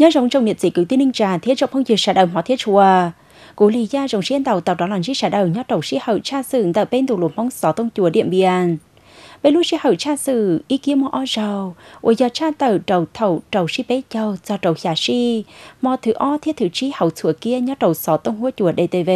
nhớ rộng trong nhiệt dị cử tiên ninh trà thiết trọng không dừa sạt đầu hóa thiết chùa cố lý gia rộng xuyên tàu tàu đó là chiếc sạt đầu nhớ tàu sĩ hậu cha sử tại bên tủ lụp mong xó tông chùa điện biên bên lúc sĩ hậu cha sử ý kiến mò o rầu ôi giờ cha tàu tàu thầu tàu sĩ bế châu do tàu xả sĩ mò thứ o thiết thứ chi hậu chùa kia nhớ tàu xó tông hua chùa dtv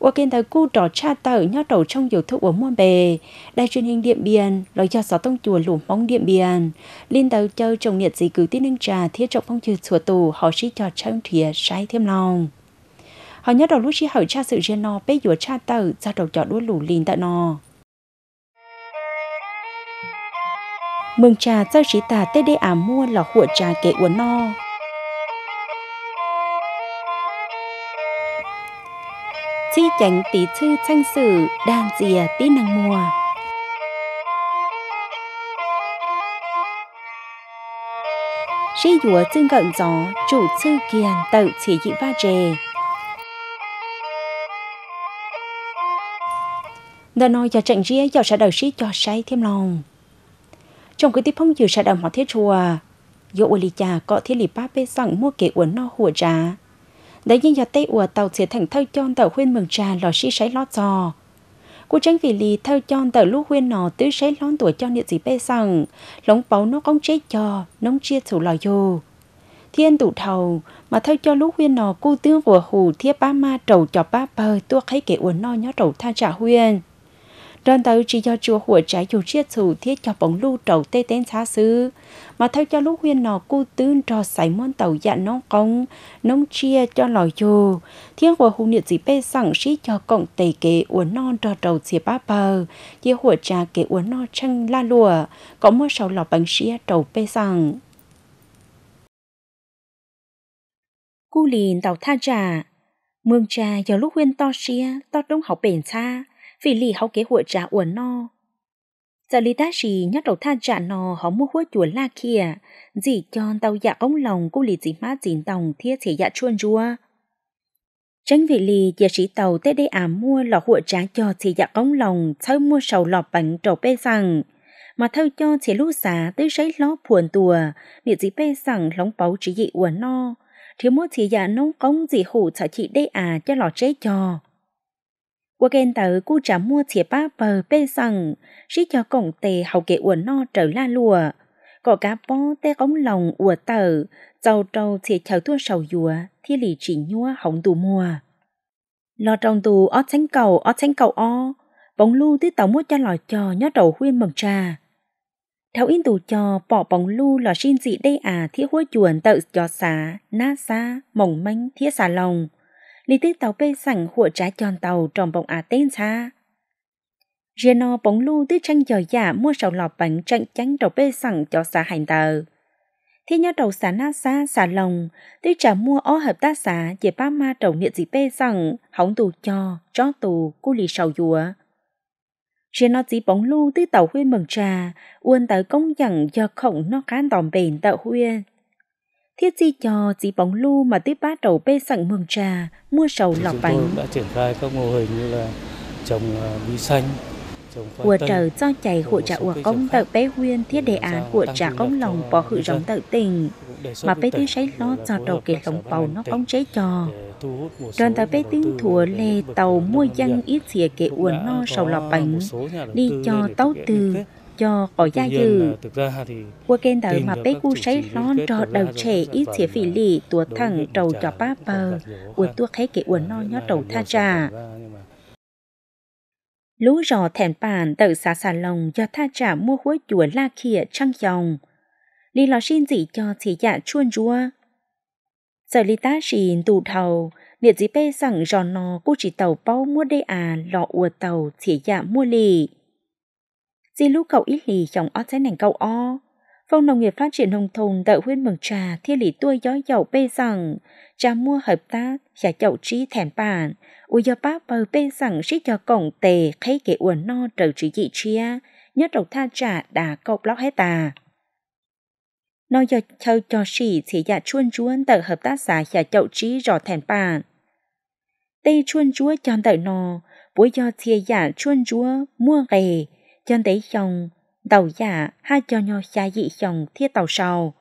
ua kiên tới cu trò cha tờ nhó đầu trong nhiều thuốc của muôn bề đài truyền hình điện biên lời cho gió tông chùa lùm mong điện biên liên tàu châu trồng nhiệt gì cứ tin nâng trà thiết trọng phong trừ chùa tù họ sĩ cho trong thìa sai thêm lòng họ nhớ đầu lúc sĩ hỏi cha sự riêng nó bé dùa cha tờ ra đầu chọn đua lù lìn tại nó mừng trà giao sĩ tà tê đê à mua là hụa trà kệ uống no chi chánh tí chư tranh sử đàn dìa tí năng mùa. Sĩ dùa chân gận gió chủ sư kiền tự chỉ dị va trề. Đã nói cho trận ria cho xã đầu sĩ cho say thêm lòng. Trong cái tiếp phong dự xã đầu họ thế chùa, dỗ lý cha có thế lì ba bê sẵn mua kế uốn no hùa trà đã dân nhà tay ủa tàu chế thành thâu chon tàu khuyên mừng trà lò xí sáy lót giò cô tránh vì lì thâu chon tàu lúc khuyên nọ tứ sáy lón tuổi cho niệm gì bê rằng lóng báu nó con chết cho nóng chia thủ lò dù thiên tụ thầu mà thâu cho lúc khuyên nọ cô tướng của hù thiết ba ma trầu cho ba bờ tua hay kể uốn no nhó trầu tha trả huyên rần tàu chỉ do chùa hùa trái dù chiết thủ thiết cho bóng lưu trầu tê tên xa xứ mà theo cho lúc huyên nọ cu tưn cho sải muôn tàu dạ nông công nông chia cho lò dù thiên hùa hùng nhiệt gì bê sẵn sĩ cho cộng tề kế uốn non cho trầu xìa ba bờ chia hùa trà kế uốn non chân la lùa có mua sầu lò bánh sĩ trầu bê sẵn cu lìn tàu tha trà mương trà giờ lúc huyên to xia to đông học bền xa vì lì hậu kế hội trả uẩn no giờ lì ta gì nhắc đầu tha trả no họ mua hối chùa la kia dì cho tàu dạ ông lòng cũng lì dì má dì tòng thiết thể dạ chuôn rua tránh vị lì giờ sĩ tàu tới đây à mua lọ hội trả cho thì dạ ông lòng sau mua sầu lọ bánh trầu bê rằng mà thâu cho chỉ lúc xá tới giấy ló buồn tùa địa dì bê rằng lóng báu chỉ dị uẩn no thiếu mua thì dạ nông công dì hủ sợ chị đây à cho lọ chế cho 我跟到姑 trả mua chế ba bờ bê rằng, sĩ cho cổng tề hầu kệ uẩn no trở la lùa. Có cá bó tê ống lòng ủa tờ, dầu trâu chế chào thua sầu dùa, thì lì chỉ nhua hỏng tù mua. Lo trong tù ó tránh cầu, ó tránh cầu ó, bóng lu tí tàu mua cho lò trò nhó đầu huyên mầm trà. Thảo in tù cho bỏ bóng lu lò xin dị đây à thiết hua chuồn tợ cho xá, na xa, mỏng manh thiết xà lòng lý tư tàu bê sẵn hủa trái tròn tàu trong bóng á tên xa. Riêng nó bóng lưu tư tranh dò giả mua sầu lọt bánh trận chắn tàu bê sẵn cho xa hành tờ. Thế nhau tàu xá na xa xá lòng, tư trả mua ô hợp tác xá dễ ba ma tàu niệm dị bê sẵn, hóng tù cho, chó tù, cu lì sầu dùa. Riêng nó chỉ bóng lưu tư tàu huyên mừng trà, uôn tới công dặn do khổng nó khán tòm bền tợ huyên Thiết di trò dí bóng lu mà tiếp bát đầu bê sẵn mường trà, mua sầu lọc bánh. Chúng tôi đã triển khai các mô hình như là trồng à, bí xanh, của trở do chảy của trả của công tợ bé huyên thiết đề án của trả công lòng bỏ hữu giống tợ tỉnh mà bé tiếng sấy lo cho đầu kể lòng bầu nó ông cháy trò đoàn tờ bé tiếng thùa lê tàu mua dân ít xìa kể uốn no sầu lọc bánh đi cho tấu từ cho có gia dư Qua kênh tới mà bé cu sấy lon cho đầu trẻ ít chế phỉ lì tua thẳng trầu cho ba bờ, ua tua khấy kể uốn non ờ, nhó trầu tha trà. Lũ rò thèn bàn tự xá xà lồng cho tha trà mua hối chùa la khịa trăng dòng. Lý lò xin dị cho chỉ dạ chuôn rua. Giờ lý ta xin tù thầu, liệt dì bê sẵn rò nò cô chỉ tàu bao mua đê à lọ ua tàu chỉ dạ mua lì di lũ cậu ít lì trong ót trái nành cậu o. phong Nông nghiệp Phát triển Nông thôn tự huyên mừng trà thiên lý tôi gió dậu bê rằng trà mua hợp tác trả chậu trí thèn bản ui do bác bờ bê rằng sẽ cho cổng tề khay kế uẩn no trở trí dị chia nhất đầu tha trà đã cậu lóc hết tà. nói do châu cho sĩ thì dạ chuôn chuôn tự hợp tác xã trả chậu trí rõ thèn bản. Tây chuôn chúa chọn tự nó bối do thìa dạ chuôn chúa mua nghề chân tỷ chồng, tàu già ha cho nho xa dị chồng thiết tàu sau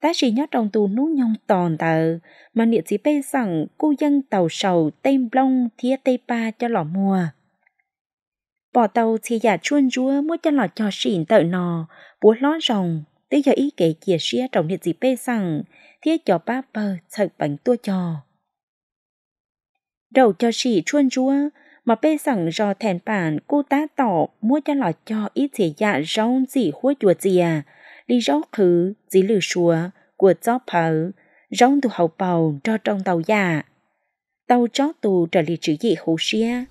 Ta chỉ nhớ trong tù nú nhông toàn tờ, mà niệm chỉ bê rằng cô dân tàu sầu tên blong thiết tây ba cho lò mùa. Bỏ tàu thì già chuôn rúa mua cho lò cho xỉn tợ nò, búa ló rồng, tới giờ ý kể chia sẻ trong niệm chỉ bê rằng thiết cho ba bờ thật bánh tua trò. Đầu cho xỉ chuôn rúa, mà bê sẵn rò thèn bản cô tá tỏ mua cho lọ cho ít thể dạ rong gì hua chùa gì à lý rõ khứ dí lửa xùa của gió phở rong từ hậu bầu cho trong tàu già tàu chó tù trở lì chữ gì hồ xia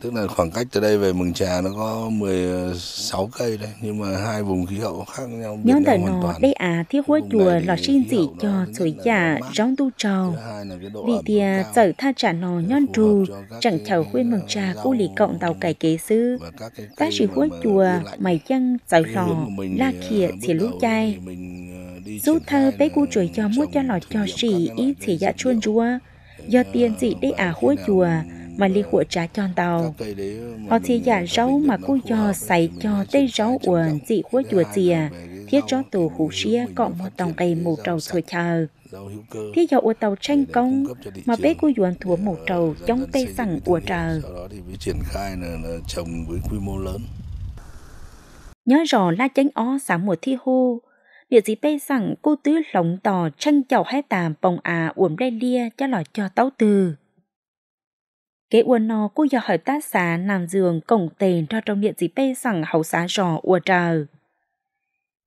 Tức là khoảng cách từ đây về mừng Trà nó có 16 cây đấy, nhưng mà hai vùng khí hậu khác nhau biệt nhau hoàn toàn. đây à thì hối chùa là xin gì cho sủi già rong tu trầu. Vì thì à, sở tha trả nó nhon trù, chẳng chầu khuyên ờ, mừng Trà cô lì cộng tàu cải kế sư. Bác sĩ hối chùa mày chăng sở lò, la ờ, kia thì lũ chai. Dù thơ bé cô chuối cho mua cho lò cho sĩ ý thì dạ chuôn chùa do ờ, tiền dị đây à hối chùa, mà li của trả cho tàu họ thì giả rau mà cô cho xài cho tây rau uẩn dị của chùa chìa thiết cho tù hủ xia cọ một tòng cây mù trầu thừa chờ thiết cho ua tàu tranh công mà bé cô duẩn thua mù trầu chống tây sẵn ua chờ nhớ rõ la tránh ó sáng mùa thi hô địa gì bê sẵn cô tứ lỏng tò tranh chầu hai tàm bồng à uổng đây lia cho lò cho tấu từ Kế ua nó cô giờ hỏi tác xá làm giường cổng tên cho trong điện gì bê rằng hậu xá rò ua trời.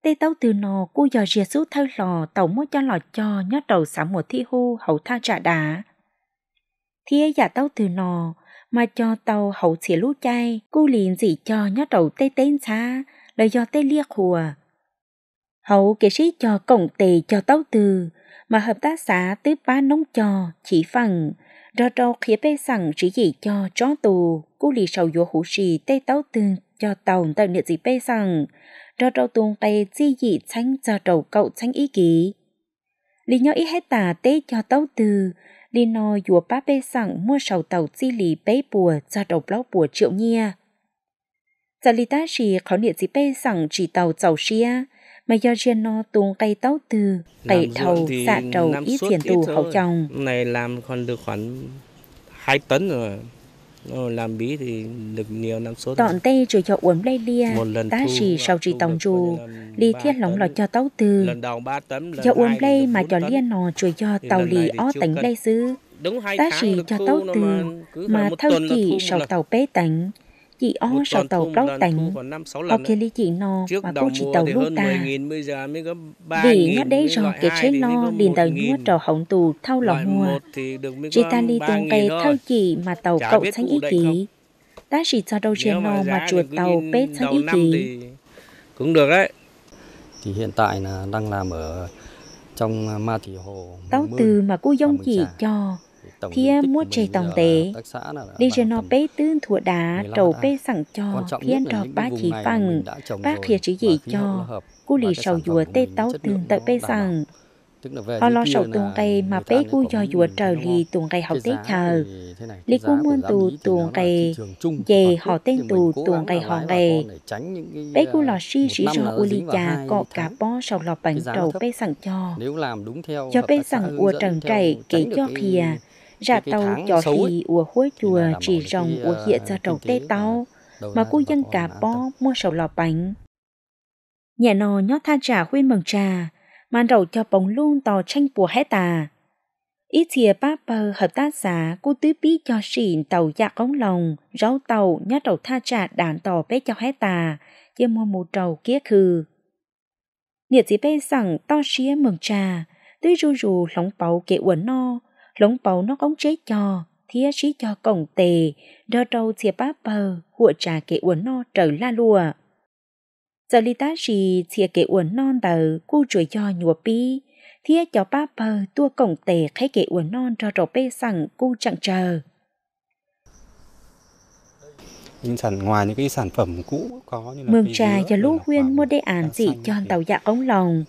Tê tàu từ nó cô giờ rìa sút thay lò tàu mua cho lò cho nhót đầu xá mùa thi hô hậu tha trả đá. Thế giả tàu từ nó mà cho tàu hậu chỉ lũ chay cô liền dị cho nhót đầu tê tên xa lời do tê liếc hùa. Hậu kể sĩ cho cổng tề cho tàu từ mà hợp tác xã tứ ba nóng cho chỉ phần rò rò khía bê sẵn chỉ dị cho chó tù, cú lì sầu dùa hủ xì tê tấu tương cho tàu tàu nhiệt dị bê sẵn, rò rò tuôn tay chi dị tránh cho trầu cậu tránh ý kỷ. Lì nhó ý hết tà tê cho tàu tư, lì nò dùa ba bê sẵn mua sầu tàu chi lì bê bùa cho đầu lóc bùa triệu nhia. Giờ lì ta xì khó nhiệt dị bê sẵn chỉ tàu chầu xia, mà do Geno tung cây tóc từ cây thầu xạ trầu ít tiền tù hậu chồng. Này làm còn được khoảng 2 tấn rồi. Ờ, làm bí thì được nhiều năm số. Tọn tay rồi cho uống lây lia, tá xì sau trì tòng trù, ly thiết lóng lọt cho tấu từ. Cho uống lây mà cho liên nò chủ cho tàu lì ó tánh đây xứ. Tá xì cho tấu từ mà thâu chỉ sau tàu bế tánh chị o sau tàu rau tạnh có kia lý chị no và cô chị tàu lúc ta vì ngắt đấy rồi kể chế no liền tàu nhua trò hỏng tù thao lò mua chị ta đi tuần cây thao chị mà tàu cậu xanh ý chị ta chỉ cho đâu chế no mà chuột tàu bế xanh ý chị cũng được đấy thì hiện tại là đang làm ở trong ma thị hồ táo từ mà cô dông chị cho thia à, mua chè tổng tế đi cho nó bế tương thua đá trầu bế sẵn cho thiên trò ba chỉ bằng ba khía chỉ gì cho cú lì sầu dùa tê tấu tương tự bế sẵn họ lo sầu tuồng cây mà bế cu do dùa trời lì tuồng cây học tế chờ lì cu muốn tù tuồng cây về họ tên tù tuồng cây họ cây bế cu lò si à, sĩ cho u lì trà cọ cả bo sầu lò bánh đầu bế sẵn cho cho bế sẵn ua trần trầy kể cho khìa ra tàu cho thì ua hối chùa chỉ rồng ua ờ, hiện ra trầu tê tàu ờ, mà cô dân cả bo mua sầu lò bánh nhà nò nhó tha trà khuyên mừng trà mà đầu cho bóng luôn tò tranh bùa hết tà ít thìa ba bờ hợp tác giả cô tứ bí cho xỉn tàu dạ cống lòng rau tàu nhó đầu tha trà đàn tò bé cho hết tà chứ mua một trầu kia khừ nhiệt dì bê sẵn to xía mừng trà tứ ru ru lóng báu kệ uẩn no lũng bầu nó cũng chế cho thía chỉ cho cổng tề đơ trâu chia bá bờ hụa trà kệ uốn no trở la lùa giờ li tá gì chia kệ uốn non tờ cu chuối cho nhùa pi thía cho bá bờ tua cổng tề khai kệ uốn non cho trầu bê sẵn cu chẳng chờ những sản ngoài những cái sản phẩm cũ có như là mường trà và lũ huyên mua đề án dị cho tàu dạ ống lòng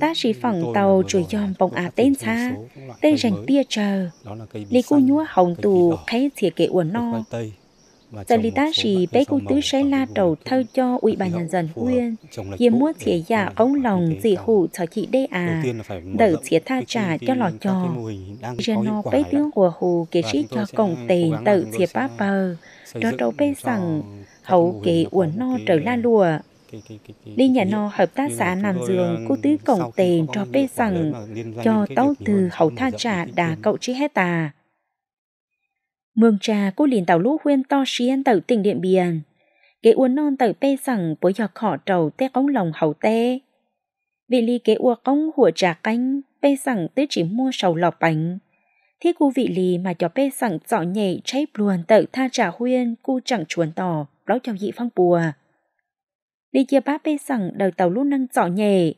ta chỉ phẳng tàu chuối dòm bóng à tên xa, tên rành tia chờ. Lý cô nhúa hồng tù khay thịa kệ uẩn no. Giờ lý ta chỉ bế cô tứ sẽ la đầu thơ cho ủy ban nhân dân huyên, yếm mua thịa giả ông lòng dị hủ cho chị đê à, đỡ thịa tha trả cho lò trò. Giờ nó bế tướng của hù kế sĩ cho cổng tiền tự thịa bá bờ, đó đâu bế rằng hậu kế uẩn no trở la lùa. Đi nhà no hợp tác xã nằm giường ờ, cô tứ cổng tiền cho bê rằng cho tấu từ hậu tha trả đã cậu chi hết tà. Mương trà cô liền tàu lũ khuyên to xiên tàu tỉnh điện biên. Kế uốn non tàu bê rằng bối giọt khỏ trầu tê cống lòng hậu tê. Vì ly kế ua cống hùa trà canh, bê rằng tứ chỉ mua sầu lọc bánh. Thế cô vị lì mà cho bê rằng dọ nhảy cháy buồn tàu tha trả huyên cô chẳng chuồn tỏ, lão cho dị phong bùa đi chia ba bê rằng đời tàu lúc năng rõ nhẹ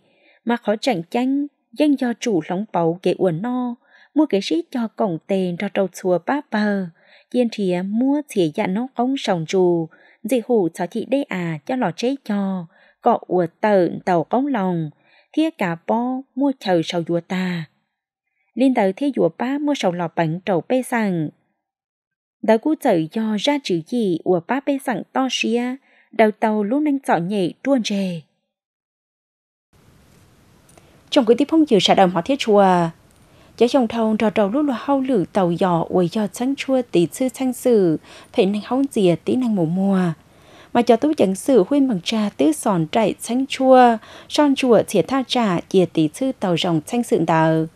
mà khó tranh chanh danh do chủ lóng bầu kể uẩn no mua cái sĩ cho cổng tên cho trâu chùa ba bờ yên thìa mua thìa dạ nó ông sòng chù dị hủ cho chị đê à cho lò chế cho cọ ùa tợn tàu công lòng thia cả bo mua chờ sầu dùa ta linh tờ thế dùa ba mua sầu lò bánh trầu bê rằng đã cú chở do ra chữ gì ùa ba bê rằng to xia đầu tàu luôn nâng dọ nhảy tuôn rề. Trong quý tiếp phong dự xã đồng hóa thiết chùa, giá chồng thông trò trầu lúc là hâu lử tàu giò uầy cho sáng chua tỷ sư sang sử, phải năng hóng dìa tí năng mùa mùa. Mà cho tú chẳng sử huyên bằng trà tứ sòn trại sáng chua, son chùa chìa tha trà chìa tỷ sư tàu dòng sang sự đào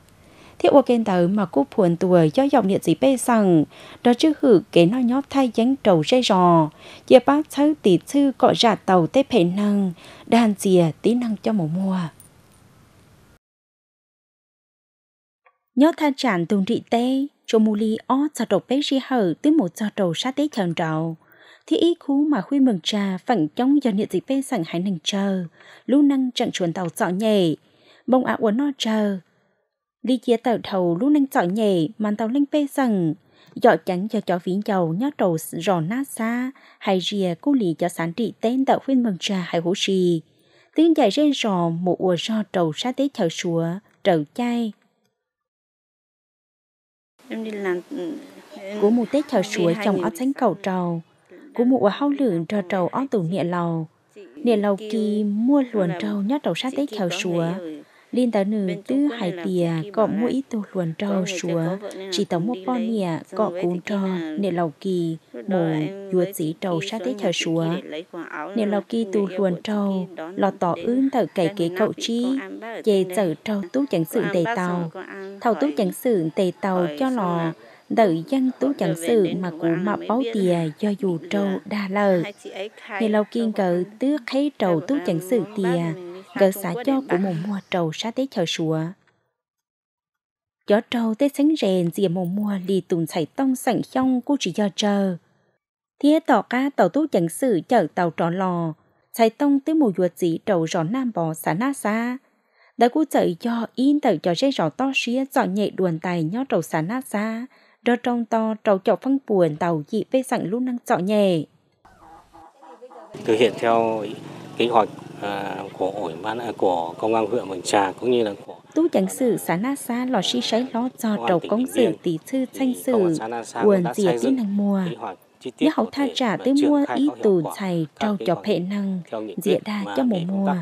thiết ô kênh tàu mà cô phuồn tuổi cho dòng điện gì bê rằng đó chứ hử kế nó nhóp thay dánh trầu dây rò chia bác cháu tỷ sư gọi rạt tàu tê phê năng đàn dìa tí năng cho mùa mùa nhớ tha chản tùng trị tê cho mù li o cho đầu bê ri hở tới một cho đầu sát tế chờn trầu thì ý khu mà khuy mừng trà phận chống do nhiệt dịch bê sẵn hãy nành chờ lưu năng chẳng chuẩn tàu dọ nhẹ bông áo uốn no chờ Lý chia tàu đầu lúc nâng chọn nhẹ mà tàu lên bê rằng dọ chẳng cho chó vín dầu nhó trầu rò nát xa hay rìa cô lì cho sản trị tên tạo khuyên mừng trà hay hữu xì tiếng dài rên rò một ùa rò trầu xa tế chợ sùa trầu chay em đi làm ừ, của một tết chợ sùa chồng ở sánh cầu trầu của một ùa hao lượng trò trầu ở tủ nghĩa lầu nghĩa lầu kỳ mua luồn trầu nhó trầu xa tế chợ sùa Linh tớ nữ tư hải tìa có mũi tổ luồn trò xúa, chỉ tống một bọn nhẹ có cuốn trò nệ lầu kỳ, mổ dùa dĩ trầu sát tế thờ xúa. Nệ lầu kỳ tù luồn trò, lò tỏ ươn thở cày kế cậu chi, chê dở trò tú chẳng sự tề tàu. Thầu tú chẳng sự tề tàu cho lò, tự dân tú chẳng sự mà cụ mà báo tìa do dù trâu đa lờ. Nệ lầu kiên cờ tước thấy trầu tú chẳng sự tìa, cơ xã cho của mùa mua trầu xa tế chờ sùa. Gió trầu tế sánh rèn dìa mùa mua lì tùng xảy tông sảnh trong của chỉ do chờ. Thế tỏ ca tàu tú chẳng sự chở tàu tròn lò, xảy tông tới mùa ruột dĩ trầu rõ nam bò xã na xa. Đã cú chạy cho yên tàu cho dây rõ to xía dọ nhẹ đuồn tài nhó trầu xã na xa. Đó trong to trầu chọc phân buồn tàu dị vê sẵn lúc năng dọ nhẹ. Thực hiện theo kế hoạch À, của ủy ban à, của công an huyện Mường Trà cũng như là của tu chẳng sự xã na xa lò si sấy lo cho đầu công sử tỷ thư tranh sử quần dìa tiên năng mùa như hậu tha trả tới mua ý tù thầy trâu cho hệ năng dịa đa cho mùa mùa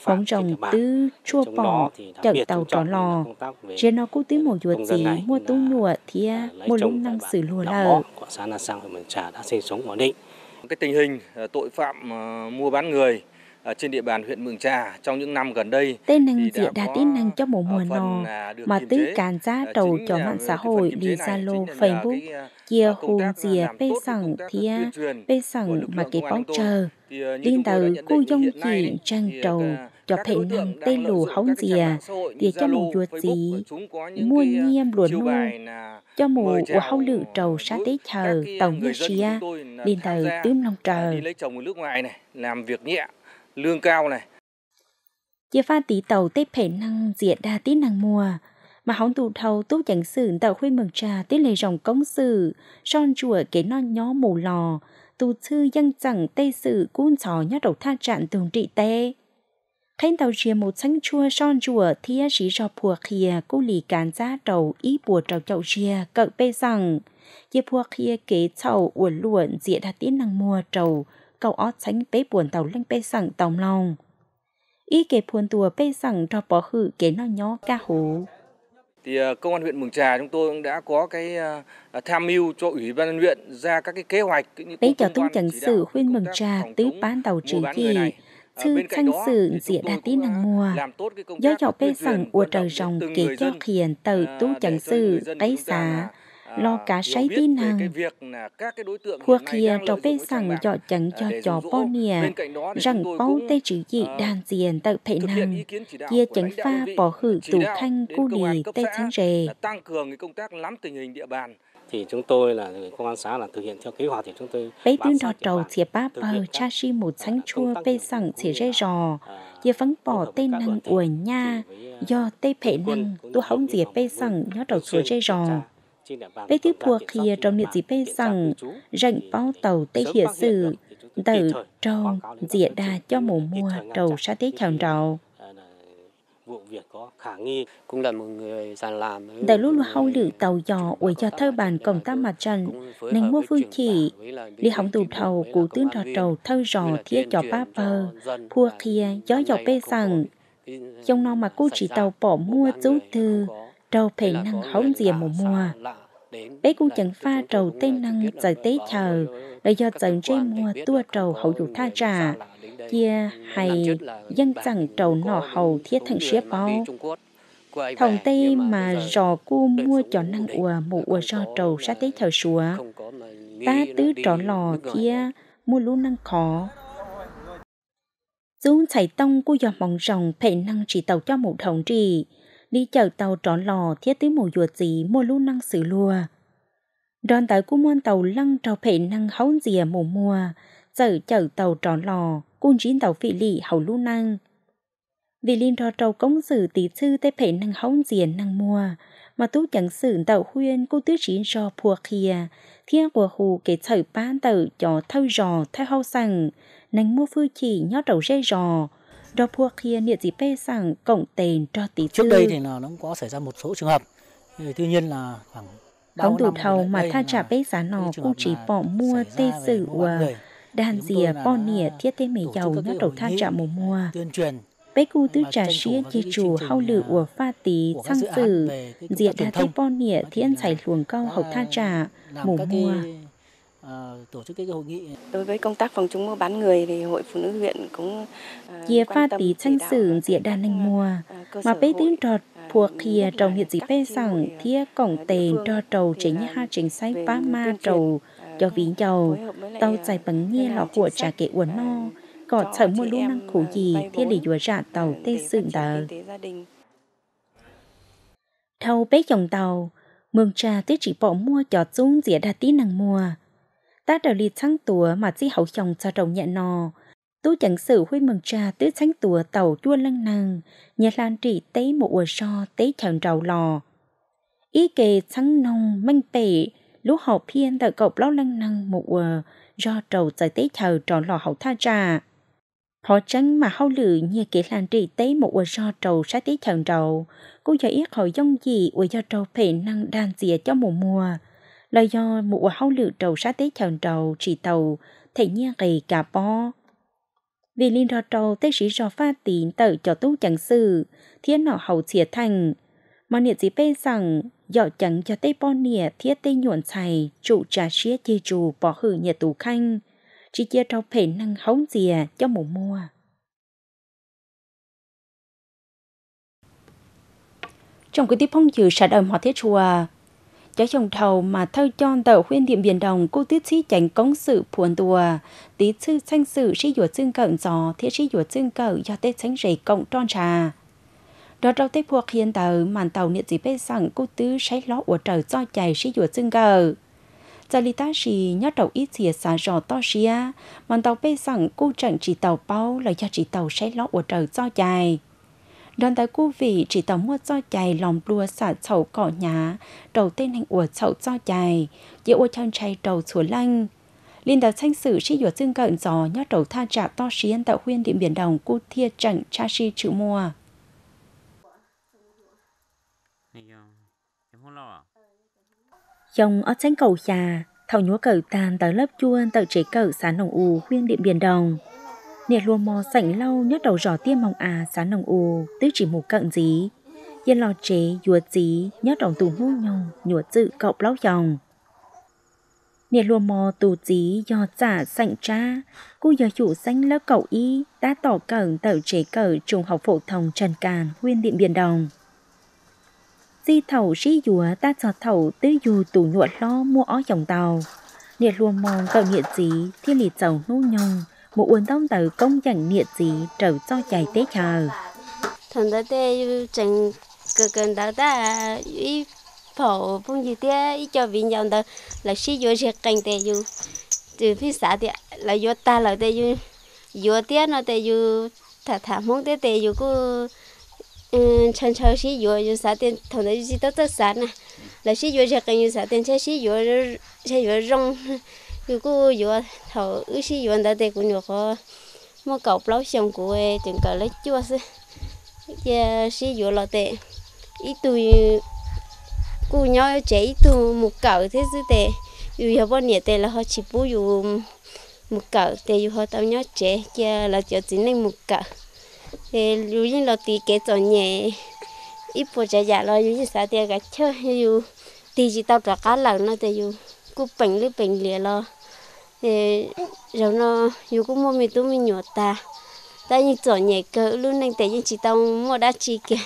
phóng rồng tư chua bỏ chợ tàu trò lò trên nó cũng tới mùa chuột gì mua tú mùa thia mua lung năng xử lùa lờ cái tình hình à, tội phạm mua bán người trên địa bàn huyện Mường Trà trong những năm gần đây. tên năng dịa đa tí năng cho một mùa nò à, mà tí cản ra đầu cho mạng xã hội đi Zalo, Facebook, chia hùng dịa bê sẵn thia bê sẵn mà cái bóng chờ. Điên từ cô dông chỉ trang trầu cho thể năng tê lù hóng dìa để cho mình chuột gì mua nhiêm lùa nu cho mù của hóng lự trầu sát tế chờ à, tổng như xia điên từ tươm lòng trờ đi lấy chồng ở nước ngoài này làm việc nhẹ lương cao này chia pha tí tàu tết phê năng diệt đa tí năng mùa mà hóng tù thầu tú chẳng sử tàu khuyên mừng trà tết lề rồng công sử son chùa kế non nhó mù lò tù sư dân chẳng tê sự cún chó nhá đầu tha trạng tường trị tê khen tàu chia một xanh chua son chùa thia sĩ cho phùa khìa cô lì cán giá đầu ý bùa trầu chậu chia cậu bê rằng chia phùa khìa kế chậu uẩn luận diệt đa tí năng mùa trầu cậu ót tránh bế buồn tàu lên bê sẵn tàu lòng. Ý kể buồn tùa bê sẵn cho bỏ khử kế nó nhó ca hố. Thì ờ, công an huyện Mường Trà chúng tôi đã có cái ờ, tham mưu cho ủy ban huyện ra các cái kế hoạch. Bấy cho tung chẳng sử huyện Mường Trà tứ bán tàu trừ kỳ sư ờ, tranh sự dĩa đà tí năng mùa. Do dọc bê sẵn ua trời rồng kế theo khiển tờ tu chẳng sự cái xá. À, lo cả sấy đi nàng. Cuộc kia trò bên sẵn cho chẳng cho chó bó nìa, rằng bao tê chữ dị à, đàn diện tự thể nàng, kia chẳng pha bỏ khử tủ thanh cu lì tê chánh rề. Tăng cường công tác nắm tình hình địa bàn, thì chúng tôi là công an xã là thực hiện theo kế hoạch thì chúng tôi bấy tiếng đo trầu chia ba bờ cha si một à, sáng chua bê sẵn chỉ rê rò giờ vẫn bỏ tên năng uẩn nha do tê phệ năng tu hống dìa bê sẵn nhớ đầu chuối rê rò Bé tiếp buộc kia trong địa dịp bê rằng rảnh bao tàu tây hiệp sử từ trong dịa đà cho mùa mùa trầu sa tế chào rào. Vụ việc có khả nghi cũng là một người già làm. Đại lúc hậu lự tàu dò ủy cho thơ bàn công ta mặt trần nên mua phương chỉ đi hỏng tù đầu cụ tướng trò trầu thơ giò thiết cho ba bờ pua kia gió dọc bê rằng trong non mà cô chỉ tàu bỏ mua chú thư trâu thì năng hấu dìa mùa mùa. Bé cũng chẳng pha trầu tê năng giờ tế chờ, là do dần rê mùa tua trầu hậu dù tha trà, chia hay dân chẳng trầu nọ hầu thiết thằng xế bao. Thòng tây mà rò cô mua cho năng ùa một ùa cho trầu sát tế thờ xùa. Ta tứ trỏ lò kia mua lũ năng khó. Dũng chảy tông cô dò mong rồng phải năng chỉ tàu cho một thòng trì đi chở tàu trọn lò thiết tới mùa ruột gì mua lũ năng sử lùa. Đoàn tới của muôn tàu lăng trò phê năng hấu dìa mùa mùa, chở chở tàu trọn lò, cung chín tàu phị lị hầu lũ năng. Vì liên trò trâu công sử tí sư tế phê năng hấu dìa năng mua, mà tú chẳng sử tàu huyên cô tứ chín cho phùa khìa, thiên của hù kể chở bán tàu cho thâu giò thay hâu sẵn, năng mua phư chỉ nhó trầu rê giò đó pua kia nhiệt gì phê rằng cộng tiền cho tí trước đây thì là nó cũng có xảy ra một số trường hợp tuy nhiên là khoảng không đủ thầu mà tha trả bê giá nọ cũng chỉ bỏ mua tê sử sự ờ, đàn dìa bỏ nịa thiết tê mề giàu nhất đầu tha trả mùa mùa bế cu tứ trà xía chi chủ hao lự của pha tí sang sử diệt đa tê bỏ nịa thiên xảy luồng cao hậu tha trả mùa mùa Ờ, tổ chức cái hội nghị. Đối với công tác phòng chống mua bán người thì Hội Phụ nữ huyện cũng ờ, chia pha tỷ tranh sử dĩa đàn anh mùa ờ, mà bế tiếng trọt thuộc kia trồng hiện dị phê sẵn thia cổng tên cho trầu chính ha chính sách phá ma trầu cho ví dầu tàu giải bằng nghe lọ của trà kệ uốn no có thở mua lũ năng khổ gì thiết lý dùa rạ tàu tê sự đờ thâu bé chồng tàu mường trà tết chỉ bỏ mua cho chung dĩa đa tí năng mùa ta đều lì trăng tùa mà chi hậu chồng cho rồng nhẹ nò. Tu chẳng sự huy mừng trà tứ tránh tùa tàu chua lăng năng, nhà lan trị tế một ua so tế chẳng rào lò. Ý kề trắng nông manh bể, lúc họ phiên tại cậu lao lăng năng một ua, do trầu giải tế chờ tròn lò hậu tha trà. Họ trắng mà hậu lử như kỹ lan trị tế một ua so trầu sát tế chẳng rào, cô giờ yết họ dông gì ủa do trầu phệ năng đàn dìa cho mùa mùa là do mụ hâu lự trầu sát tế chàng trầu chỉ tàu thể nha gầy cả bo vì liên ra trầu tế sĩ cho pha tín tờ cho tu chẳng sự thiên nọ hầu chia thành mà niệm gì bê rằng dọ chẳng cho tế bo nịa thiết tế nhuận xài trụ trà xía chê trù bỏ hử nhà tù khanh chỉ chia trầu phê năng hóng dìa cho mụ mua trong cái tiếp phong dự sạch âm họ thiết chùa cháy chồng thầu mà thâu cho tàu khuyên điện biển đồng cô tiết sĩ tránh công sự phuồn tùa tí sư sanh sự sĩ dùa xương cẩn gió thiết sĩ dùa xương cẩn do tết sánh rể cộng tròn trà đó rau tết buộc hiện tờ màn tàu niệm gì bê sẵn cô tứ sáy ló ủa trời do chảy sĩ dùa xương cậu gia lý ta sĩ nhớ tàu ít xìa xa rò to xìa màn tàu bê sẵn cô chẳng chỉ tàu bao là do chỉ tàu sáy ló ủa trời do chảy đoàn tại cô vị chỉ tổng mua cho chạy lòng đua xả chậu cỏ nhà đầu tên hành ủa chậu cho chạy giữa ủa chân chạy đầu chúa lanh liên đạo tranh sử chỉ dụ dương cận gió nhớ đầu tha trả to xiên tạo huyên điện biển đồng cu thia chẳng cha si chữ mua dòng ở tranh cầu già thảo nhúa cờ tàn tới lớp chuông tờ trẻ cờ sán đồng ù huyên điện biển đồng nè lùa mò sảnh lau nhớ đầu rò tiêm mong à sáng nồng u tứ chỉ mù cận gì yên lo chế yuột gì nhớ đồng tù hô nhồng nhuột dự cậu lóc dòng nè lùa mò tù dí do giả sảnh cha cô giờ chủ xanh lớp cậu ý đã tỏ cẩn tẩu chế cờ trung học phổ thông trần càn nguyên điện biên đồng di thầu sĩ dùa ta cho thầu tứ dù tù nhuột lo mua ó dòng tàu nè lùa mò cậu nhiệt dí thiên lì chầu nô nhồng một uốn tông tàu công chẳng nhiệt gì trở cho chạy tết chờ thằng đó tê chẳng cực cần đó ta ý phổ phong gì tê ý cho vị nhau đó là sĩ vô sẽ cảnh tê dù từ phía xã tê là vô ta là tê dù vô tê nó tê dù thả thả mong tê tê dù cứ chân chân sĩ vô dù ừ, xã tê thằng đó chỉ tốt tất xã nè là sĩ vô sẽ cảnh dù xã tê sẽ sĩ vô sẽ vô rong cứ cứ vừa thầu ước sĩ vừa đã tê cũng nhọ có mua cọc lấu xong của e chừng cờ lấy chua sư giờ sĩ vừa là tệ ít tuổi cô nhau chạy tu một cậu thế sư tệ dù giờ bọn nhẹ tệ là họ chỉ bố dù một cậu tệ dù họ tao nhớ trẻ kia là chỉ chỉ nên một cậu tệ dù như là tì cái cho nhẹ ít bộ trẻ già lo dù như sao tệ cả chơi dù tì chỉ tao trả cá lần nó tệ dù cú bệnh lấy bệnh lìa lo thì rồi nó dù cũng mua mì tú mì nhỏ ta ta như chỗ nhẹ cỡ luôn nên tại như chỉ tao mua đá chi kìa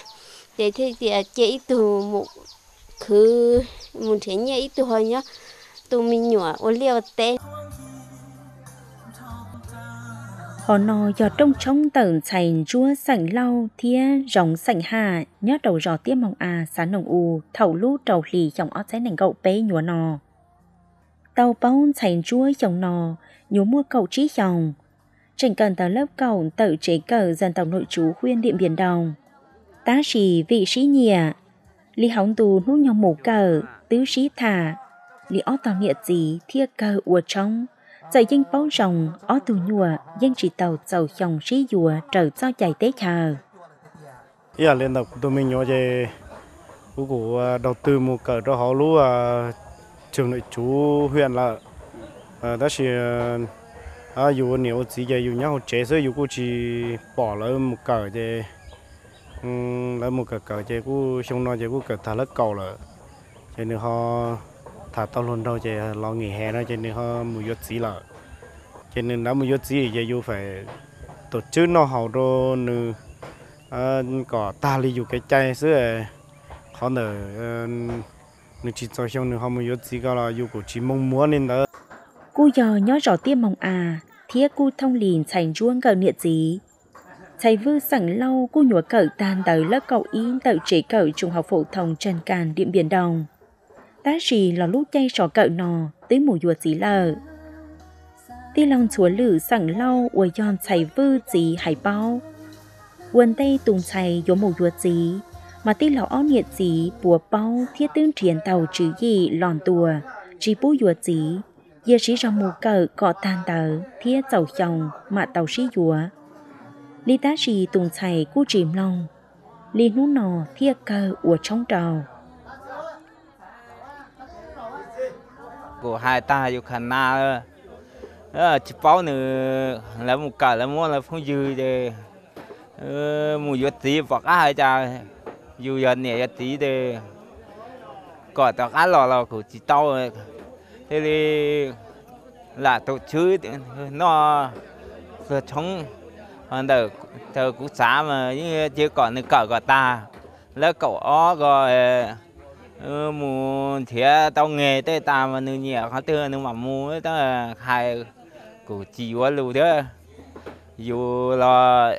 để thế thì à, chế từ một khứ một thế nhẹ ít từ hồi nhá tôi mình nhỏ ô liều tê họ nò giờ trong trong tầng sành chúa sành lau thia dòng sành hạ nhớ đầu giò tiêm mong à sáng nồng u thầu lú trầu lì dòng ót trái nành gậu bé nhúa nò tàu bông thành chúa chồng nò nhú mua cầu trí chồng trình cần tới lớp cầu tự chế cờ dân tộc nội chú khuyên điện biển đồng tá sĩ vị sĩ nhìa lý hóng tù nút nhau mổ cờ tứ sĩ thả lý ó tàu nghĩa gì thia cờ ua trong dạy danh bóng rồng ó tù nhùa dân trị tàu dầu chồng sĩ dùa trở cho chạy tế chờ Yeah, lên tập tụi mình nhỏ về của à, đầu tư mua cờ cho họ lúa trường nội chú huyện là ờ, đó là ờ, à dù nhiều gì giờ dù nhau chế rồi dù cô chỉ bỏ lỡ một cờ chế ừ, lỡ một cờ cờ chế cô xong nó chế cô cờ thả lất cầu lỡ chế nên họ thả tao luôn đâu chế lo nghỉ hè đó chế nên họ mua yết gì là chế nên đã mua yết gì chế dù phải tổ chức nó hậu đô nữ ờ, có ta li dù cái chai sơ họ nữa nên chỉ cho xong nữa không có gì cả là yêu cầu chỉ mong muốn nên đó cô giờ nhớ rõ tiêm mong à thiết cô thông liền thành chuông cầu nhiệt gì thầy vư sẵn lâu cú nhúa cởi tan tới lớp cậu in tự chỉ cởi trung học phổ thông trần càn điện biển đồng, tá gì là lúc chay sọ cởi nò tới mùa dùa xí lờ ti lòng chúa lử sẵn lâu uầy giòn thầy vư gì hải bao quần tay tùng thầy dỗ mùa dùa gì mà tí lão ông nhiệt gì bùa bao thiết tương triển tàu chữ gì lòn tùa chỉ bú dùa gì giờ sĩ rong mù cờ cọ tàn tờ thiết tàu chồng mà tàu sĩ dùa lý tá chỉ tùng chảy cú chìm lòng lý nú nò thiết cờ của trong trào của hai ta yêu khăn na ờ, ờ, chỉ bao nữa là mù cả là mua là phong dư để ờ, mua dùa tí bọc hai chả dù giờ nhẹ tí thì có tao khá lò lò của chị tao thế thì là tổ chứ nó cửa chống hoàn đầu thờ cũ xã mà như chỉ còn nước cờ gà ta lỡ cậu ó rồi ừ, mù thía tao nghề tới ta mà nữ nhẹ khó tư nữ mà mù tao khai củ chỉ quá lù thế dù là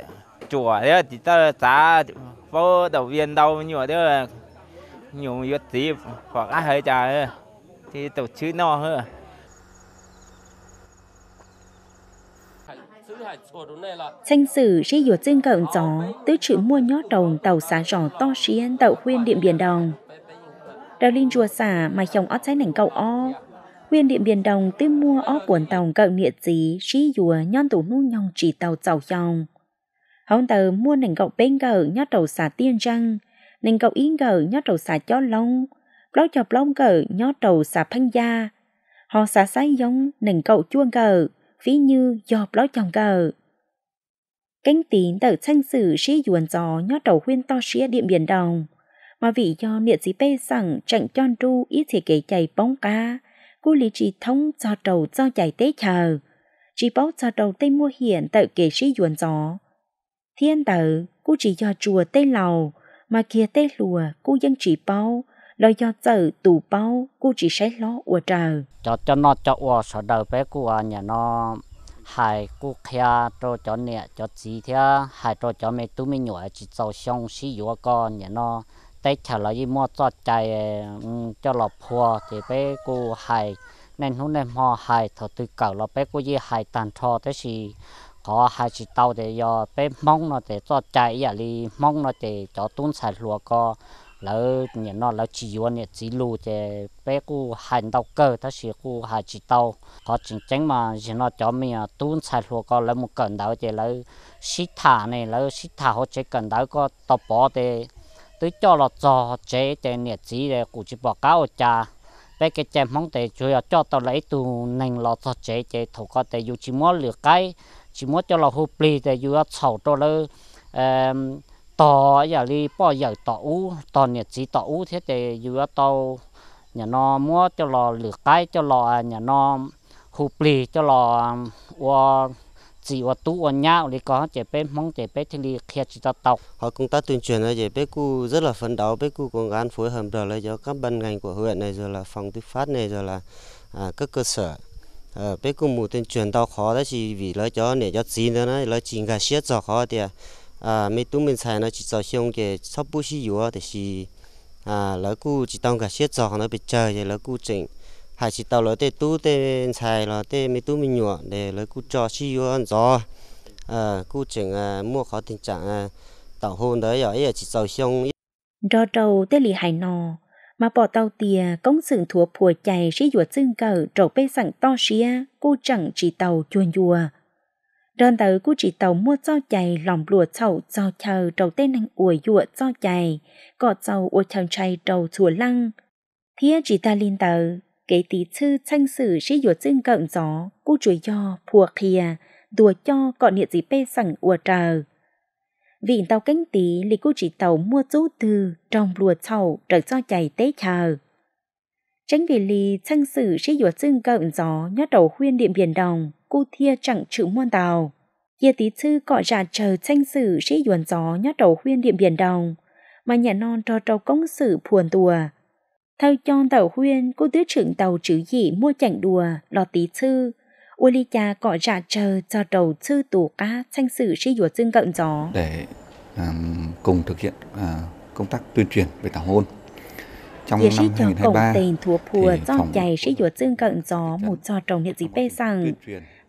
chùa thế thì tao xã phố đầu viên đâu nhiều đó là nhiều nhất tí hoặc ai hơi trà thì tổ chức no hơn Tranh sử sĩ dụ dân cận gió, tứ chữ mua nhót đồng tàu xá rõ to xuyên tàu khuyên điện biển đồng. Đào linh chùa xả mà chồng ót trái nảnh cậu o. Khuyên điện biển đồng tứ mua ó buồn tàu cận niệm gì sĩ dùa nhon tủ nu nhong chỉ tàu chào chồng hôm từ mua nền cậu bên gờ nhát đầu xà tiên răng nền cậu yên gờ nhát đầu xà cho lông ló cho lông gờ nhát đầu xà phanh da họ xà sai giống nền cậu chuông gờ phí như dọp ló chồng gờ cánh tín tờ tranh sử sĩ yuan gió nhát đầu huyên to xía điện biển đồng mà vì do niệm sĩ bê sẵn trận chon ru ít thì kể chạy bóng ca cô lý trí thông cho đầu cho chạy tế chờ chỉ báo cho đầu tây mua hiện tự kể sĩ yuan gió thiên tử cô chỉ do chùa tây lầu mà kia tây lùa cô dân chỉ bao lo do tử tù bao cô chỉ sẽ lo ủa trời cho cho nó cho ủa sợ đầu bé của nhà nó hai cô kia cho cho nè cho chị thia hai cho cho mẹ tu mẹ nhỏ chỉ giàu xong xí yếu con nhà nó tay trả lời gì mua cho chạy ừ, cho lọ phua thì bé cô hai nên hôm nay mò hai thọ tự cầu là bé cô gì hai tàn thọ thế gì họ hay chỉ tàu để do bé mong nó để cho chạy ở li mong nó để cho tuôn xài lúa co lỡ nhà nó lỡ chỉ vô nhà chỉ lù để bé cu hành tàu cơ ta sẽ cu hay chỉ tàu họ chỉ tránh mà nhà nó cho mình tuôn xài lúa co lỡ một cần đảo để lỡ xí thả này lỡ xí thả họ chỉ cần đảo có tập bỏ để tới cho nó cho chế để nhà chỉ để cụ chỉ bỏ cáo cha bé cái chém mong để chủ yếu cho tàu lấy tu nành lọ cho chế để thầu có để dùng chỉ mua lửa cái chỉ muốn cho là hộp lì để dù sầu cho nó to giờ đi bỏ giờ to u to nhiệt chỉ to u thế để dù tàu nhà nó mua cho lò lửa cái cho lò à, nhà nó hụp lì cho lò qua à, chỉ qua tú qua nhau thì có chỉ bé mong chỉ bé thì đi kia chỉ ta tộc họ công tác tuyên truyền là chỉ bé cô rất là phấn đấu bé cô công an phối hợp rồi là cho các ban ngành của huyện này rồi là phòng tư pháp này rồi là à, các cơ sở ờ bé cũng một tên chuyển tao khó đó chỉ vì lấy cho để cho chín đó nó lấy chín cả xiết cho khó thì à mấy tụi mình xài nó chỉ cho xong cái sắp bút sử dụng thì chỉ à lấy cú chỉ tao cả xiết cho nó bị chơi thì lấy cú chỉnh hay chỉ tao lấy tê tú tê xài là tê mấy tụi mình nhọ để lấy cú cho sử dụng ăn à ờ, cú chỉnh à mua khó tình trạng à tàu hôn đấy rồi à, ấy chỉ cho xong cho trâu tê lì hải nò mà bỏ tàu tìa công sừng thua phùa chạy sĩ dùa chưng cờ trổ bê sẵn to xía cô chẳng chỉ tàu chuồn dùa đơn tớ cô chỉ tàu mua cho chạy lòng lùa chậu cho chờ trầu tên năng ủa dùa cho chạy có chậu ủa chồng chạy trầu chùa lăng thế chỉ ta linh tớ kế tí chư tranh sử sĩ dùa chưng cận gió cô chuối do phùa khìa đùa cho có địa gì bê sẵn ủa trời vì tàu cánh tí lì cô chỉ tàu mua chú từ trong lùa chậu trở cho chạy tế chờ. Tránh vì lì chăng sự sẽ dùa chưng cận gió nhát đầu khuyên điện biển đồng, cô thia chẳng chữ muôn tàu. Kia tí chư cọ ra chờ tranh sự sẽ dùn gió nhát đầu khuyên điện biển đồng, mà nhà non cho trâu công sự phuồn tùa. Theo cho tàu khuyên, cô tứ trưởng tàu chữ gì mua chẳng đùa, lò tí chư, Olivia có trả chờ cho đầu sư tù cá tranh sự sĩ dùa dương cận gió. Để um, cùng thực hiện uh, công tác tuyên truyền về tảo hôn trong năm 2023 thì phòng dạy sĩ dùa dương cận gió một cho trồng hiện gì bê rằng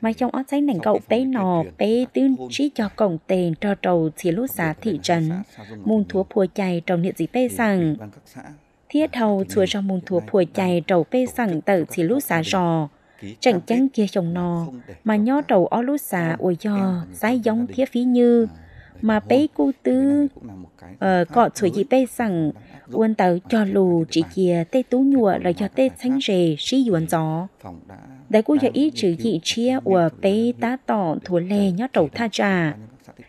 mà trong ớt cháy nảnh cậu bé nò bé tuyên trí cho cổng tên cho trầu chỉ lúc xá thị trấn môn thúa phùa chày trồng hiện gì bê rằng thiết à, hầu chùa cho môn thúa phùa chày trầu bê rằng tự chỉ lúc xá trò chẳng chắn kia chồng nò mà nhó trầu ó lú xà ôi do sái giống kia phí như mà bé cô tư ờ cọ chuỗi gì bé rằng quân tàu cho lù chỉ kia tê tú nhùa là do tê thánh rề sĩ yuan gió đại cô giờ ý chữ gì chia của bé tá tỏ thua lê nhó trầu tha trà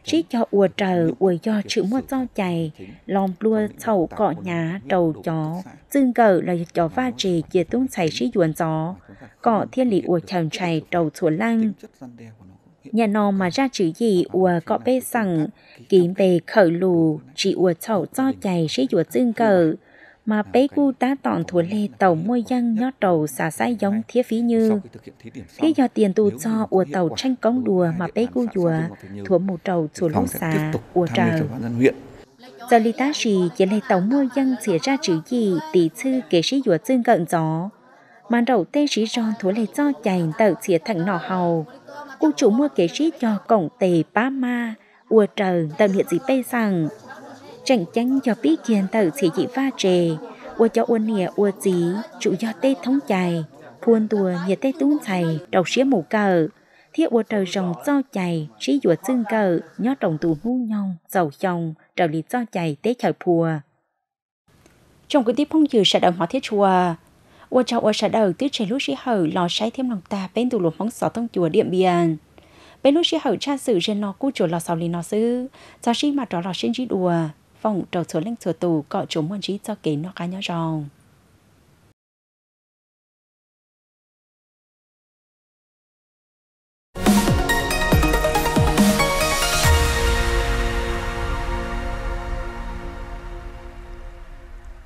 chỉ cho ua trời ua cho chữ mua rau chày lòng lua sầu cọ nhà đầu chó dưng cờ là chó va trì dìa tung chảy chỉ yuan gió cọ thiên lý ua chồng chày đầu chùa lăng nhà nó mà ra chữ gì ua cọ bê sẵn kiếm về khởi lù chỉ ua sầu rau chày chỉ ua dưng cờ mà à, bấy gu tá tọn thủ lê ờ, tàu ờ, môi dân ờ, nhó trầu xả sai giống thiết phí như. Thế do tiền tù cho ủa tàu tranh cống ừ, đùa mà bấy gu dùa, thuộc một trầu chủ lúc xả, ủa trời. Giờ lý tá gì chỉ lê tàu môi dân xảy ra chữ gì tỷ sư kể sĩ dùa dương gần gió. Mà đầu tên sĩ ròn thủ lê cho chạy tàu xỉa thẳng nọ hầu. Cô chủ mua kể sĩ cho cổng tề bá ma, ủa trời tầm hiện gì bây rằng chẳng chắn cho biết kiên tử chỉ chỉ pha trề ua cho ua nịa ua chí chủ do tê thống chày phuôn tùa nhiệt tê tún chày đầu xía mù cờ thiết ua trời rồng do chày trí dùa xương cờ nhó trồng tù ngu nhong dầu chồng trở lý do chày tê trời phùa trong cái tiếp phong dự sẽ đồng hóa thiết chùa ua cho ua sẽ đầu tiết trời lúc sĩ hở lò sáy thêm lòng ta bên tù lùm phóng xó tông chùa điện biên bên lúc sĩ hở cha sử trên nó cu chùa lò sào lì nó sư giáo xí mà trò lò xin chỉ đùa phòng trò số linh sửa tù có chúng muốn trí cho kế nó cá nhỏ rong